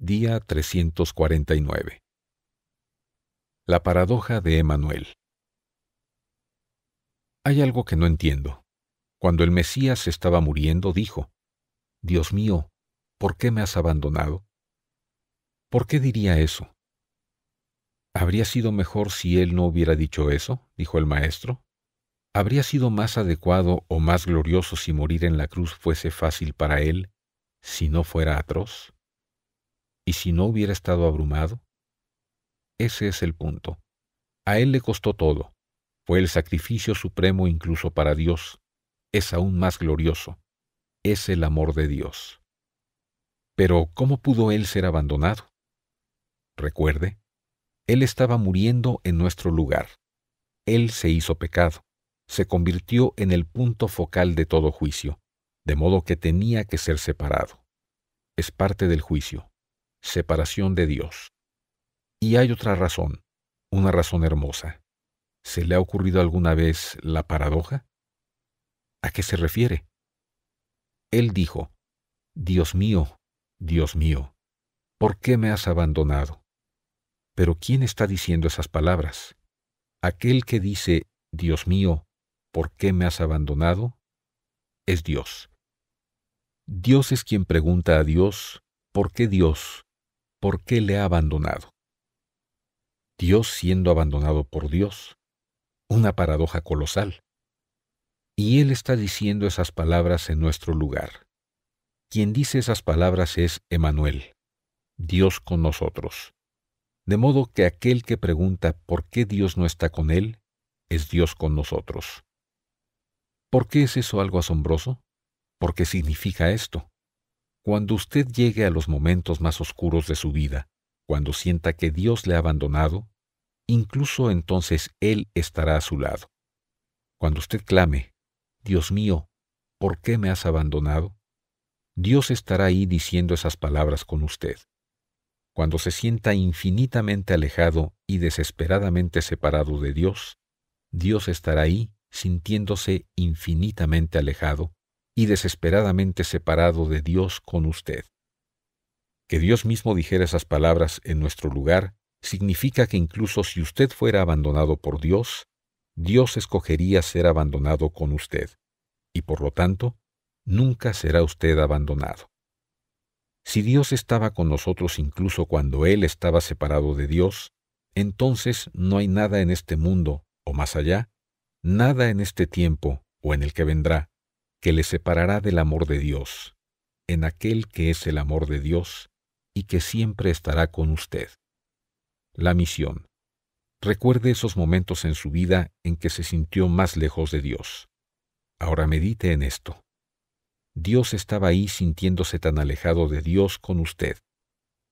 Día 349. La paradoja de Emmanuel. Hay algo que no entiendo. Cuando el Mesías estaba muriendo, dijo, Dios mío, ¿por qué me has abandonado? ¿Por qué diría eso? ¿Habría sido mejor si él no hubiera dicho eso? dijo el maestro. ¿Habría sido más adecuado o más glorioso si morir en la cruz fuese fácil para él, si no fuera atroz? y si no hubiera estado abrumado? Ese es el punto. A él le costó todo. Fue el sacrificio supremo incluso para Dios. Es aún más glorioso. Es el amor de Dios. Pero ¿cómo pudo él ser abandonado? Recuerde, él estaba muriendo en nuestro lugar. Él se hizo pecado, se convirtió en el punto focal de todo juicio, de modo que tenía que ser separado. Es parte del juicio separación de Dios. Y hay otra razón, una razón hermosa. ¿Se le ha ocurrido alguna vez la paradoja? ¿A qué se refiere? Él dijo, Dios mío, Dios mío, ¿por qué me has abandonado? Pero ¿quién está diciendo esas palabras? Aquel que dice, Dios mío, ¿por qué me has abandonado? es Dios. Dios es quien pregunta a Dios, ¿por qué Dios, por qué le ha abandonado. Dios siendo abandonado por Dios. Una paradoja colosal. Y Él está diciendo esas palabras en nuestro lugar. Quien dice esas palabras es Emanuel, Dios con nosotros. De modo que aquel que pregunta por qué Dios no está con Él, es Dios con nosotros. ¿Por qué es eso algo asombroso? ¿Por qué significa esto? Cuando usted llegue a los momentos más oscuros de su vida, cuando sienta que Dios le ha abandonado, incluso entonces Él estará a su lado. Cuando usted clame, Dios mío, ¿por qué me has abandonado? Dios estará ahí diciendo esas palabras con usted. Cuando se sienta infinitamente alejado y desesperadamente separado de Dios, Dios estará ahí sintiéndose infinitamente alejado y desesperadamente separado de Dios con usted. Que Dios mismo dijera esas palabras en nuestro lugar significa que incluso si usted fuera abandonado por Dios, Dios escogería ser abandonado con usted, y por lo tanto, nunca será usted abandonado. Si Dios estaba con nosotros incluso cuando Él estaba separado de Dios, entonces no hay nada en este mundo, o más allá, nada en este tiempo, o en el que vendrá, que le separará del amor de Dios, en aquel que es el amor de Dios y que siempre estará con usted. La misión. Recuerde esos momentos en su vida en que se sintió más lejos de Dios. Ahora medite en esto. Dios estaba ahí sintiéndose tan alejado de Dios con usted,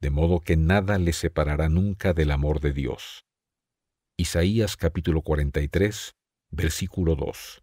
de modo que nada le separará nunca del amor de Dios. Isaías capítulo 43, versículo 2.